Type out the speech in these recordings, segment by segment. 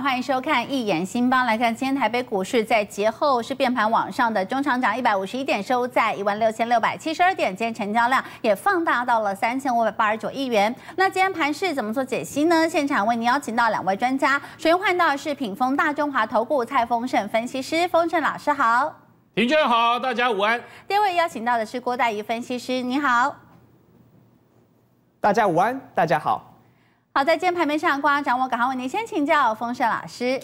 欢迎收看《一眼新邦》，来看今天台北股市在节后是变盘往上的，中长涨一百五十一点，收在一万六千六百七十二点，今天成交量也放大到了三千五百八十九亿元。那今天盘市怎么做解析呢？现场为您邀请到两位专家，首先换到的是品丰大中华投顾蔡丰盛分析师，丰盛老师好，听众好，大家午安。第二位邀请到的是郭大仪分析师，你好，大家午安，大家好。好，在今天盘面上，光大掌握港行为您先请教丰盛老师。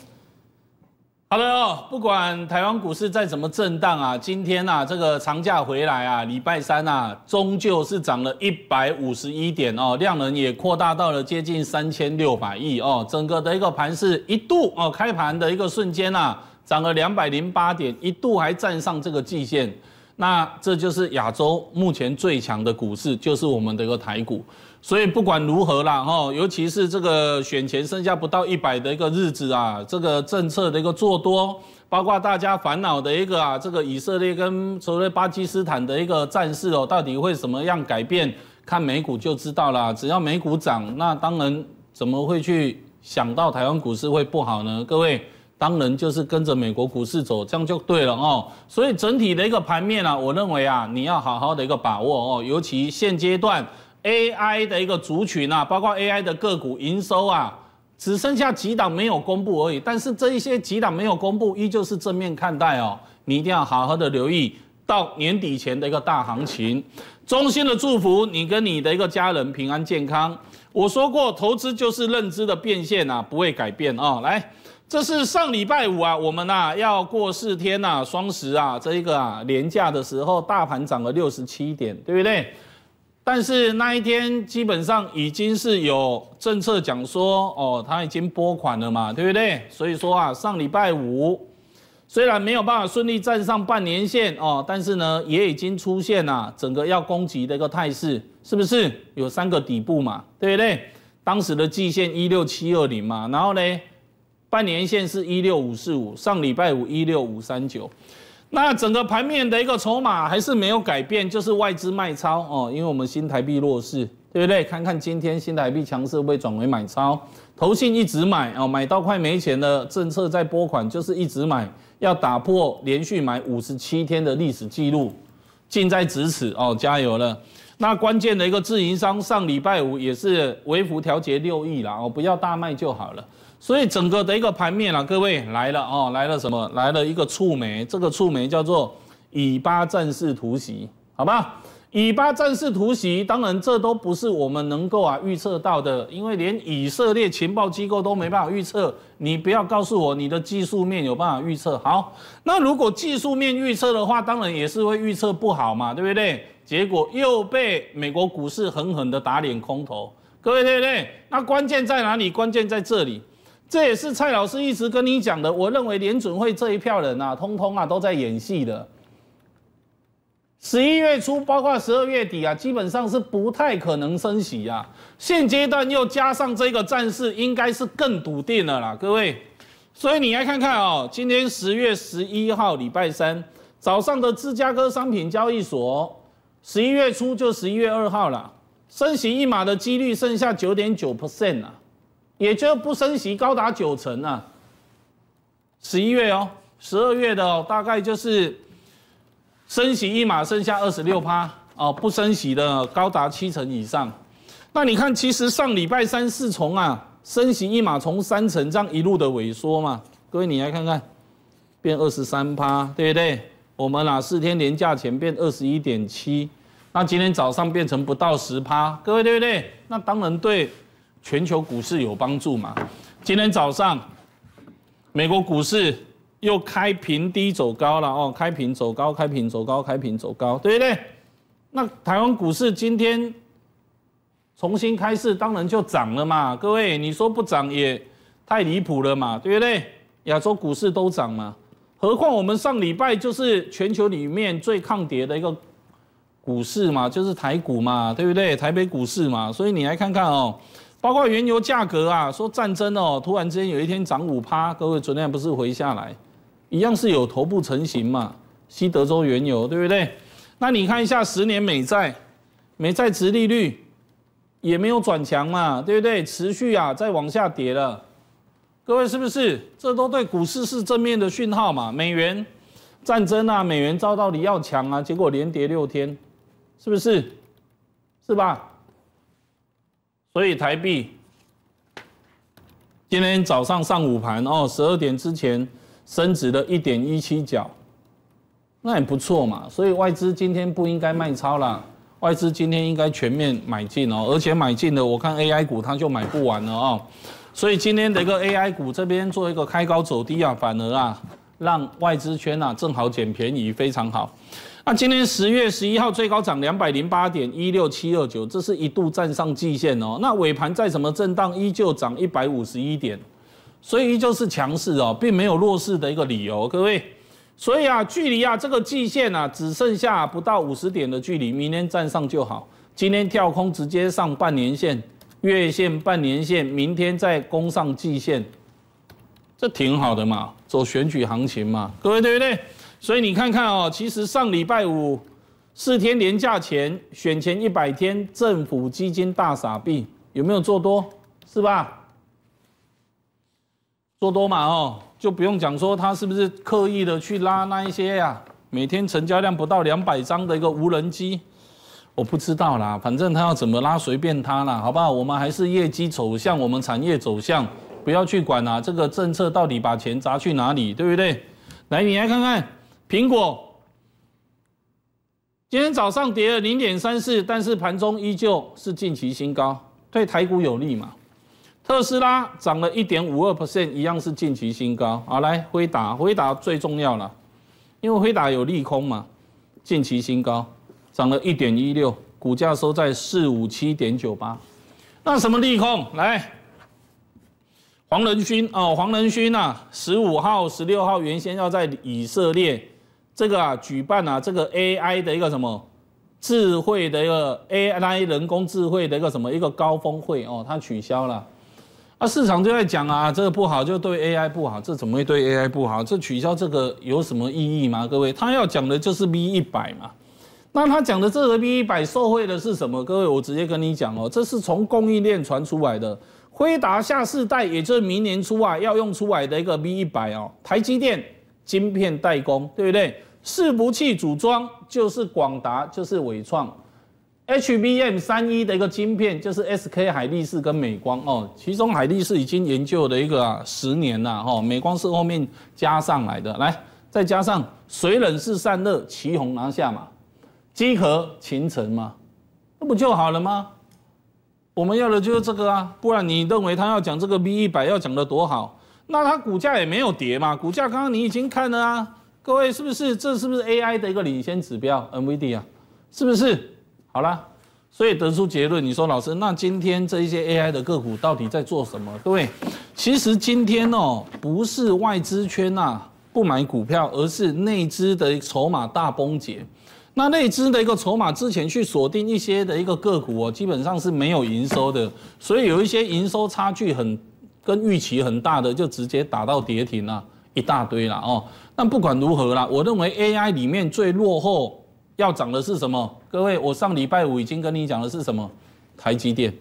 好了哦，不管台湾股市再怎么震荡啊，今天啊这个长假回来啊，礼拜三啊，终究是涨了一百五十一点哦，量能也扩大到了接近三千六百亿哦，整个的一个盘是一度哦，开盘的一个瞬间呐，涨了两百零八点，一度还站上这个季线，那这就是亚洲目前最强的股市，就是我们的一个台股。所以不管如何啦，哈，尤其是这个选前剩下不到一百的一个日子啊，这个政策的一个做多，包括大家烦恼的一个啊，这个以色列跟所谓巴基斯坦的一个战事哦，到底会什么样改变？看美股就知道啦。只要美股涨，那当然怎么会去想到台湾股市会不好呢？各位，当然就是跟着美国股市走，这样就对了哦。所以整体的一个盘面啊，我认为啊，你要好好的一个把握哦，尤其现阶段。AI 的一个族群啊，包括 AI 的个股营收啊，只剩下几档没有公布而已。但是这一些几档没有公布，依旧是正面看待哦。你一定要好好的留意到年底前的一个大行情。衷心的祝福你跟你的一个家人平安健康。我说过，投资就是认知的变现啊，不会改变啊。来，这是上礼拜五啊，我们呐要过四天呐，双十啊，这一个啊廉价的时候，大盘涨了六十七点，对不对？但是那一天基本上已经是有政策讲说，哦，他已经拨款了嘛，对不对？所以说啊，上礼拜五虽然没有办法顺利站上半年线哦，但是呢，也已经出现了整个要攻击的一个态势，是不是？有三个底部嘛，对不对？当时的季线一六七二零嘛，然后呢，半年线是一六五四五，上礼拜五一六五三九。那整个盘面的一个筹码还是没有改变，就是外资卖超哦，因为我们新台币弱势，对不对？看看今天新台币强势会不会转为买超？投信一直买哦，买到快没钱了，政策在拨款，就是一直买，要打破连续买五十七天的历史记录，近在咫尺哦，加油了！那关键的一个自营商上礼拜五也是微幅调节六亿了哦，不要大卖就好了。所以整个的一个盘面啊，各位来了哦，来了什么？来了一个触媒，这个触媒叫做以巴战事突袭，好吧？以巴战事突袭，当然这都不是我们能够啊预测到的，因为连以色列情报机构都没办法预测。你不要告诉我你的技术面有办法预测，好，那如果技术面预测的话，当然也是会预测不好嘛，对不对？结果又被美国股市狠狠的打脸，空头，各位对不对？那关键在哪里？关键在这里。这也是蔡老师一直跟你讲的。我认为联准会这一票人啊，通通啊都在演戏的。十一月初，包括十二月底啊，基本上是不太可能升息啊。现阶段又加上这个战事，应该是更笃定了啦，各位。所以你来看看哦，今天十月十一号礼拜三早上的芝加哥商品交易所，十一月初就十一月二号了，升息一码的几率剩下九点九 percent 了。也就不升息高达九成啊，十一月哦，十二月的哦，大概就是升息一码剩下二十六趴哦，不升息的高达七成以上。那你看，其实上礼拜三四重啊升息一码从三成这样一路的萎缩嘛，各位你来看看，变二十三趴，对不对？我们哪四天连价前变二十一点七，那今天早上变成不到十趴，各位对不对？那当然对。全球股市有帮助嘛？今天早上，美国股市又开平低走高了哦，开平走高，开平走高，开平走高，对不对？那台湾股市今天重新开市，当然就涨了嘛。各位，你说不涨也太离谱了嘛，对不对？亚洲股市都涨嘛，何况我们上礼拜就是全球里面最抗跌的一个股市嘛，就是台股嘛，对不对？台北股市嘛，所以你来看看哦。包括原油价格啊，说战争哦，突然之间有一天涨五趴，各位昨天不是回下来，一样是有头部成型嘛，西德州原油对不对？那你看一下十年美债，美债值利率也没有转强嘛，对不对？持续啊在往下跌了，各位是不是？这都对股市是正面的讯号嘛？美元战争啊，美元遭到你要强啊，结果连跌六天，是不是？是吧？所以台币今天早上上午盘哦，十二点之前升值了一点一七角，那也不错嘛。所以外资今天不应该卖超了，外资今天应该全面买进哦，而且买进的我看 AI 股它就买不完了哦。所以今天的一个 AI 股这边做一个开高走低啊，反而啊让外资圈啊正好捡便宜，非常好。那今天十月十一号最高涨两百零八点一六七二九，这是一度站上季线哦。那尾盘在什么震荡，依旧涨一百五十一点，所以依旧是强势哦，并没有弱势的一个理由，各位。所以啊，距离啊这个季线啊只剩下不到五十点的距离，明天站上就好。今天跳空直接上半年线、月线、半年线，明天再攻上季线，这挺好的嘛，走选举行情嘛，各位对不对？所以你看看哦，其实上礼拜五四天连假前，选前一百天，政府基金大傻币有没有做多？是吧？做多嘛哦，就不用讲说他是不是刻意的去拉那一些呀？每天成交量不到两百张的一个无人机，我不知道啦，反正他要怎么拉随便他啦，好不好？我们还是业绩走向，我们产业走向，不要去管啊，这个政策到底把钱砸去哪里，对不对？来，你来看看。苹果今天早上跌了零点三四，但是盘中依旧是近期新高，对台股有利嘛？特斯拉涨了一点五二 percent，一样是近期新高。好，来回答，回答最重要了，因为回答有利空嘛？近期新高，涨了一点一六，股价收在四五七点九八。那什么利空？来，黄仁勋哦，黄仁勋呐，十五号、十六号原先要在以色列。这个啊，举办啊，这个 AI 的一个什么智慧的一个 AI 人工智慧的一个什么一个高峰会哦，它取消了，啊，市场就在讲啊，这个不好，就对 AI 不好，这怎么会对 AI 不好？这取消这个有什么意义吗？各位，他要讲的就是 V 一百嘛，那他讲的这个 V 一百受惠的是什么？各位，我直接跟你讲哦，这是从供应链传出来的，辉达下世代，也就是明年初啊要用出来的一个 V 一百哦，台积电晶片代工，对不对？四服器组装就是广达，就是伟创，HBM 三一的一个晶片就是 SK 海力士跟美光哦，其中海力士已经研究了一个十年了吼，美光是后面加上来的，来再加上水冷式散热，旗宏拿下嘛，集合形成嘛，那不就好了吗？我们要的就是这个啊，不然你认为他要讲这个 B 一百要讲的多好，那他股价也没有跌嘛，股价刚刚你已经看了啊。各位是不是这是不是 AI 的一个领先指标 NVD 啊？是不是？好了，所以得出结论，你说老师，那今天这一些 AI 的个股到底在做什么？各位，其实今天哦，不是外资圈呐不买股票，而是内资的筹码大崩解。那内资的一个筹码之前去锁定一些的一个个股哦，基本上是没有营收的，所以有一些营收差距很跟预期很大的，就直接打到跌停了。一大堆了哦，那不管如何啦，我认为 A I 里面最落后要涨的是什么？各位，我上礼拜五已经跟你讲的是什么？台积电，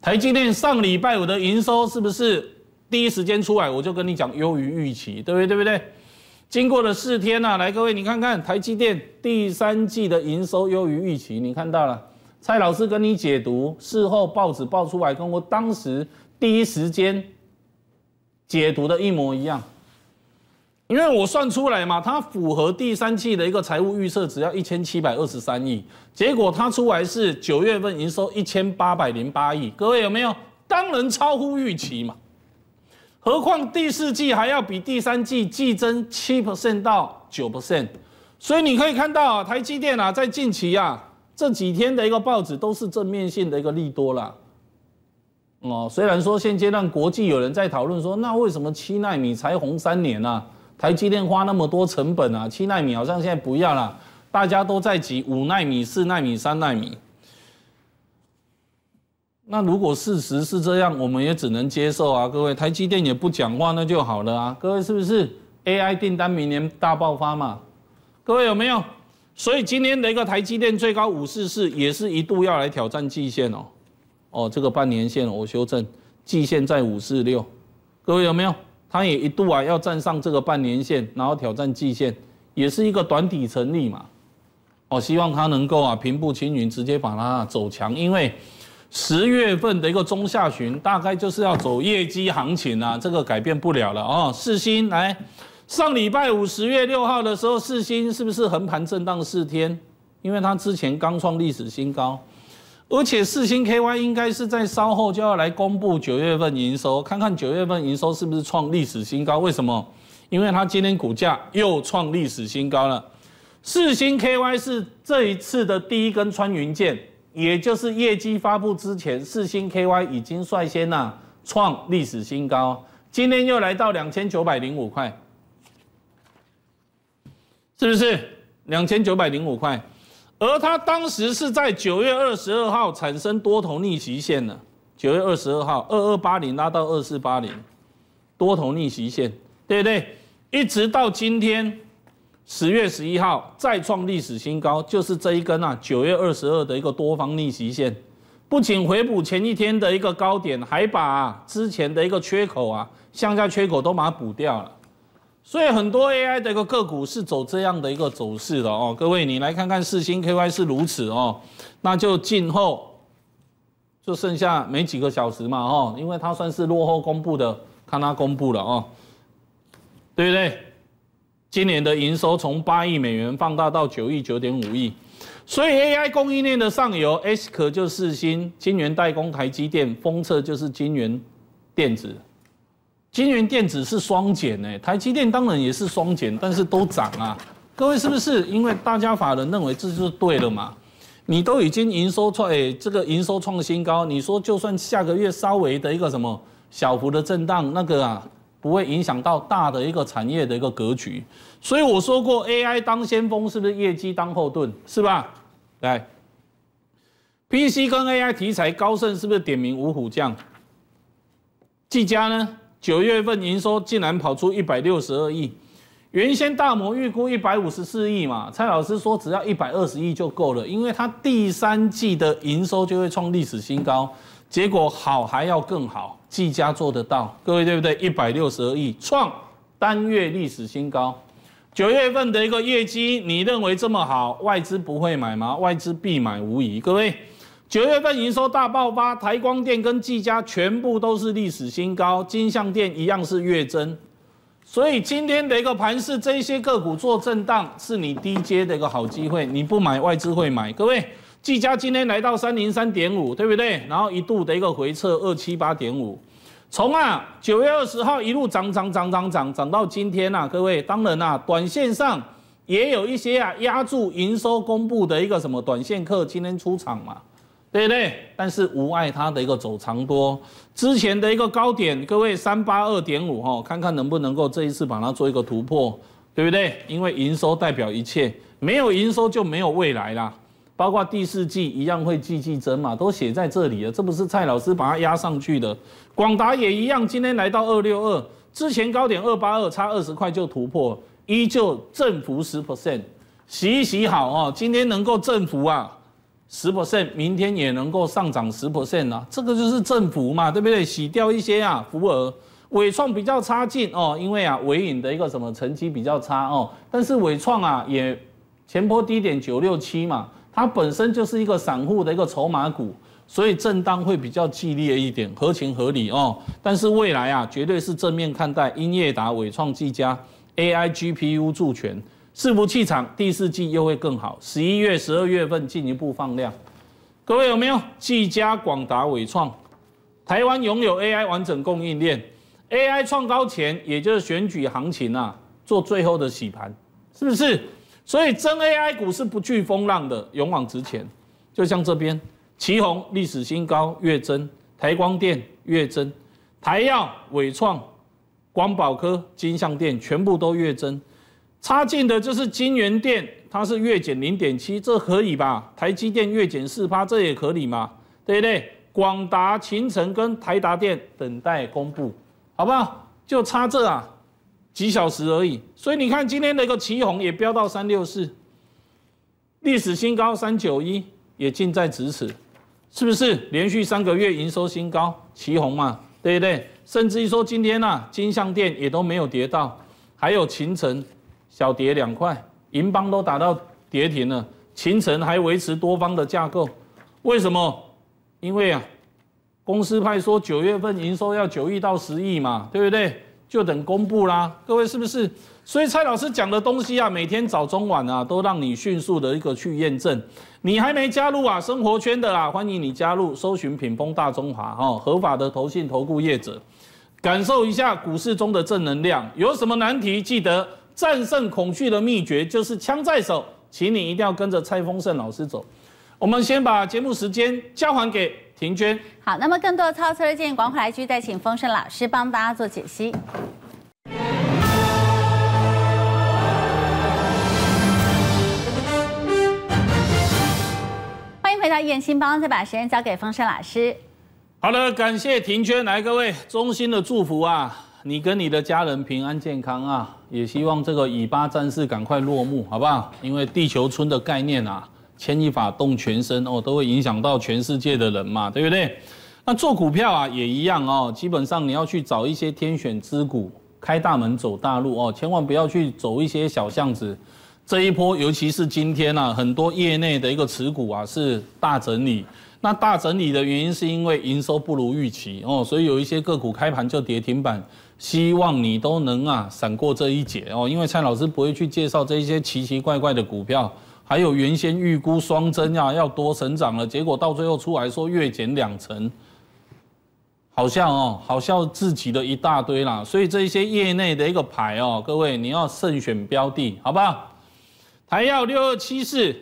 台积电上礼拜五的营收是不是第一时间出来？我就跟你讲优于预期，对不对？对不对？经过了四天呐，来各位，你看看台积电第三季的营收优于预期，你看到了？蔡老师跟你解读，事后报纸报出来，跟我当时第一时间解读的一模一样。因为我算出来嘛，它符合第三季的一个财务预测，只要一千七百二十三亿，结果它出来是九月份营收一千八百零八亿。各位有没有？当然超乎预期嘛，何况第四季还要比第三季季增七 percent 到九 percent，所以你可以看到台积电啊，在近期啊这几天的一个报纸都是正面性的一个利多啦。哦，虽然说现阶段国际有人在讨论说，那为什么七纳米才红三年呢？台积电花那么多成本啊，七纳米好像现在不要了，大家都在挤五纳米、四纳米、三纳米。那如果事实是这样，我们也只能接受啊，各位，台积电也不讲话，那就好了啊，各位是不是？AI 订单明年大爆发嘛，各位有没有？所以今天的一个台积电最高五四四，也是一度要来挑战季线哦，哦，这个半年线我修正，季线在五四六，各位有没有？它也一度啊要站上这个半年线，然后挑战季线，也是一个短底成立嘛。哦，希望它能够啊平步青云，直接把它走强，因为十月份的一个中下旬大概就是要走业绩行情啊，这个改变不了了哦。四星来，上礼拜五十月六号的时候，四星是不是横盘震荡四天？因为它之前刚创历史新高。而且四星 KY 应该是在稍后就要来公布九月份营收，看看九月份营收是不是创历史新高？为什么？因为它今天股价又创历史新高了。四星 KY 是这一次的第一根穿云箭，也就是业绩发布之前，四星 KY 已经率先呐创历史新高，今天又来到两千九百零五块，是不是两千九百零五块？而它当时是在九月二十二号产生多头逆袭线的，九月二十二号二二八零拉到二四八零，多头逆袭线，对不对？一直到今天十月十一号再创历史新高，就是这一根啊，九月二十二的一个多方逆袭线，不仅回补前一天的一个高点，还把之前的一个缺口啊向下缺口都把它补掉了。所以很多 AI 的一个个股是走这样的一个走势的哦，各位你来看看四星 KY 是如此哦，那就静候。就剩下没几个小时嘛哦，因为它算是落后公布的，看它公布了哦，对不对？今年的营收从八亿美元放大到九亿九点五亿，所以 AI 供应链的上游 S 壳就是新金源代工、台积电封测就是金源电子。金源电子是双减呢，台积电当然也是双减，但是都涨啊。各位是不是？因为大家法人认为这就是对的嘛？你都已经营收创，诶，这个营收创新高，你说就算下个月稍微的一个什么小幅的震荡，那个啊不会影响到大的一个产业的一个格局。所以我说过，AI 当先锋是不是？业绩当后盾是吧？来，PC 跟 AI 题材，高盛是不是点名五虎将？技嘉呢？九月份营收竟然跑出一百六十二亿，原先大摩预估一百五十四亿嘛，蔡老师说只要一百二十亿就够了，因为它第三季的营收就会创历史新高，结果好还要更好，技家做得到，各位对不对？一百六十二亿创单月历史新高，九月份的一个业绩，你认为这么好，外资不会买吗？外资必买无疑，各位。九月份营收大爆发，台光电跟技嘉全部都是历史新高，金相电一样是月增，所以今天的一个盘是这些个股做震荡，是你低阶的一个好机会。你不买外资会买。各位，技嘉今天来到三零三点五，对不对？然后一度的一个回撤二七八点五，从啊九月二十号一路涨涨涨涨涨，涨到今天啊，各位当然啊短线上也有一些啊压住营收公布的一个什么短线客，今天出场嘛。对不对？但是无碍它的一个走长多，之前的一个高点，各位三八二点五哈，看看能不能够这一次把它做一个突破，对不对？因为营收代表一切，没有营收就没有未来啦，包括第四季一样会季季增嘛，都写在这里了，这不是蔡老师把它压上去的。广达也一样，今天来到二六二，之前高点二八二，差二十块就突破，依旧振幅十 percent，洗一洗好哦，今天能够振幅啊。十 percent 明天也能够上涨十 percent 啊，这个就是振幅嘛，对不对？洗掉一些啊，福额伟创比较差劲哦，因为啊，伟影的一个什么成绩比较差哦，但是伟创啊也前波低点九六七嘛，它本身就是一个散户的一个筹码股，所以震荡会比较剧烈一点，合情合理哦。但是未来啊，绝对是正面看待，英业达、伟创、技嘉、A I G P U 助权。伺服器厂第四季又会更好，十一月、十二月份进一步放量。各位有没有？技嘉、广达、伟创，台湾拥有 AI 完整供应链。AI 创高前，也就是选举行情啊，做最后的洗盘，是不是？所以真 AI 股是不惧风浪的，勇往直前。就像这边，旗宏历史新高，月增；台光电月增，台药、伟创、光宝科、金相电全部都月增。差劲的就是金元店，它是月减零点七，这可以吧？台积电月减四趴，这也可以嘛？对不对？广达、秦城跟台达电等待公布，好不好？就差这啊，几小时而已。所以你看，今天那个旗红也飙到三六四，历史新高三九一也近在咫尺，是不是？连续三个月营收新高，旗红嘛，对不对？甚至于说今天啊，金项店也都没有跌到，还有秦城。小跌两块，银邦都打到跌停了，秦晨还维持多方的架构，为什么？因为啊，公司派说九月份营收要九亿到十亿嘛，对不对？就等公布啦。各位是不是？所以蔡老师讲的东西啊，每天早中晚啊，都让你迅速的一个去验证。你还没加入啊生活圈的啊，欢迎你加入，搜寻品丰大中华哦，合法的投信投顾业者，感受一下股市中的正能量。有什么难题，记得。战胜恐惧的秘诀就是枪在手，请你一定要跟着蔡丰盛老师走。我们先把节目时间交还给庭娟。好，那么更多的操作的建议，广府来居再请丰盛老师帮大家做解析。欢迎回到燕兴帮，再把时间交给丰盛老师。好的，感谢庭娟来，各位衷心的祝福啊。你跟你的家人平安健康啊，也希望这个以巴战事赶快落幕，好不好？因为地球村的概念啊，牵一发动全身哦，都会影响到全世界的人嘛，对不对？那做股票啊也一样哦，基本上你要去找一些天选之股，开大门走大路哦，千万不要去走一些小巷子。这一波，尤其是今天啊，很多业内的一个持股啊是大整理。那大整理的原因是因为营收不如预期哦，所以有一些个股开盘就跌停板，希望你都能啊闪过这一劫哦。因为蔡老师不会去介绍这些奇奇怪怪的股票，还有原先预估双增呀，要多成长了，结果到最后出来说月减两成，好像哦，好像自己的一大堆啦。所以这一些业内的一个牌哦，各位你要慎选标的，好不好？台药六二七四。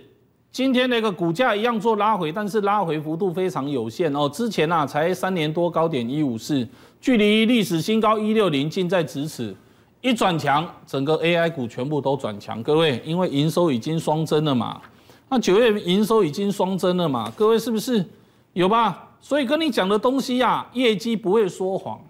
今天那个股价一样做拉回，但是拉回幅度非常有限哦。之前呐才三年多高点一五四，距离历史新高一六零近在咫尺。一转强，整个 AI 股全部都转强。各位，因为营收已经双增了嘛，那九月营收已经双增了嘛，各位是不是有吧？所以跟你讲的东西呀，业绩不会说谎。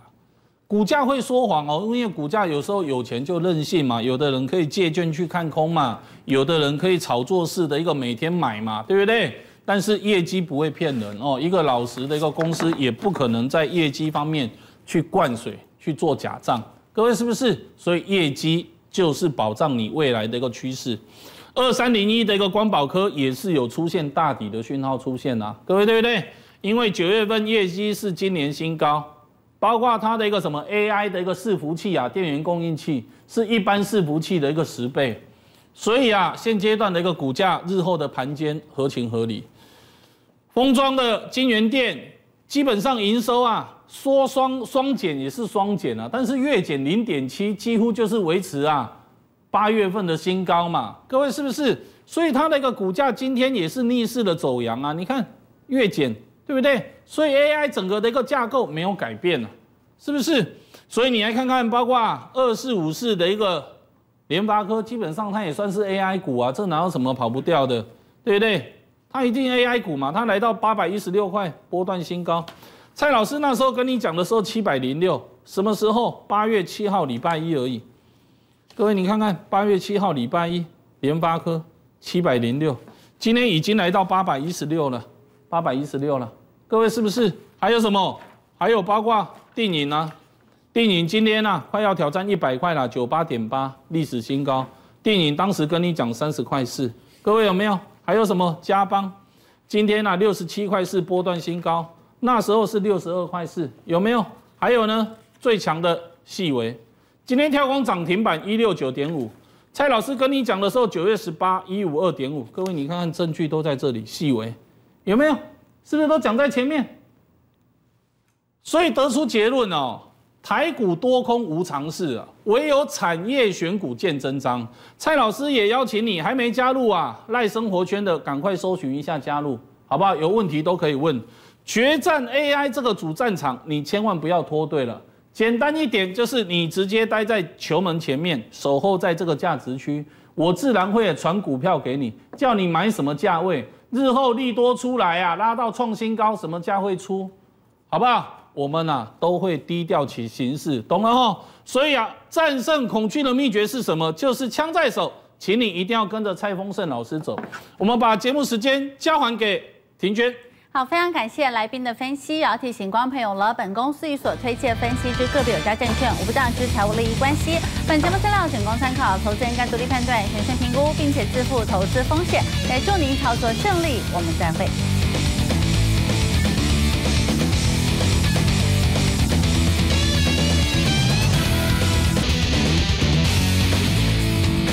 股价会说谎哦，因为股价有时候有钱就任性嘛，有的人可以借券去看空嘛，有的人可以炒作式的一个每天买嘛，对不对？但是业绩不会骗人哦，一个老实的一个公司也不可能在业绩方面去灌水去做假账，各位是不是？所以业绩就是保障你未来的一个趋势。二三零一的一个光宝科也是有出现大底的讯号出现啊，各位对不对？因为九月份业绩是今年新高。包括它的一个什么 AI 的一个伺服器啊，电源供应器是一般伺服器的一个十倍，所以啊，现阶段的一个股价，日后的盘间合情合理。封装的晶圆店基本上营收啊，说双双减也是双减啊，但是月减零点七，几乎就是维持啊八月份的新高嘛，各位是不是？所以它的一个股价今天也是逆势的走阳啊，你看月减。对不对？所以 AI 整个的一个架构没有改变了，是不是？所以你来看看，包括二四五四的一个联发科，基本上它也算是 AI 股啊，这哪有什么跑不掉的，对不对？它一定 AI 股嘛，它来到八百一十六块，波段新高。蔡老师那时候跟你讲的时候，七百零六，什么时候？八月七号礼拜一而已。各位你看看，八月七号礼拜一，联发科七百零六，今天已经来到八百一十六了，八百一十六了。各位是不是还有什么？还有八卦电影呢？电影今天呢快要挑战一百块了，九八点八，历史新高。电影当时跟你讲三十块四，各位有没有？还有什么？加邦，今天呢六十七块四波段新高，那时候是六十二块四，有没有？还有呢？最强的细微，今天跳空涨停板一六九点五。蔡老师跟你讲的时候九月十八一五二点五，各位你看看证据都在这里，细微有没有？是不是都讲在前面？所以得出结论哦，台股多空无常事啊，唯有产业选股见真章。蔡老师也邀请你，还没加入啊？赖生活圈的，赶快搜寻一下加入，好不好？有问题都可以问。决战 AI 这个主战场，你千万不要脱队了。简单一点，就是你直接待在球门前面，守候在这个价值区，我自然会传股票给你，叫你买什么价位。日后利多出来啊，拉到创新高，什么价会出？好不好？我们呐都会低调起行事，懂了吼？所以啊，战胜恐惧的秘诀是什么？就是枪在手，请你一定要跟着蔡丰盛老师走。我们把节目时间交还给庭娟。好，非常感谢来宾的分析。也要提醒众朋友了，本公司与所推荐分析之个别有价证券无不当之财务利益关系。本节目资料仅供参考，投资人应独立判断、谨慎评估，并且自负投资风险。也祝您操作顺利，我们再会。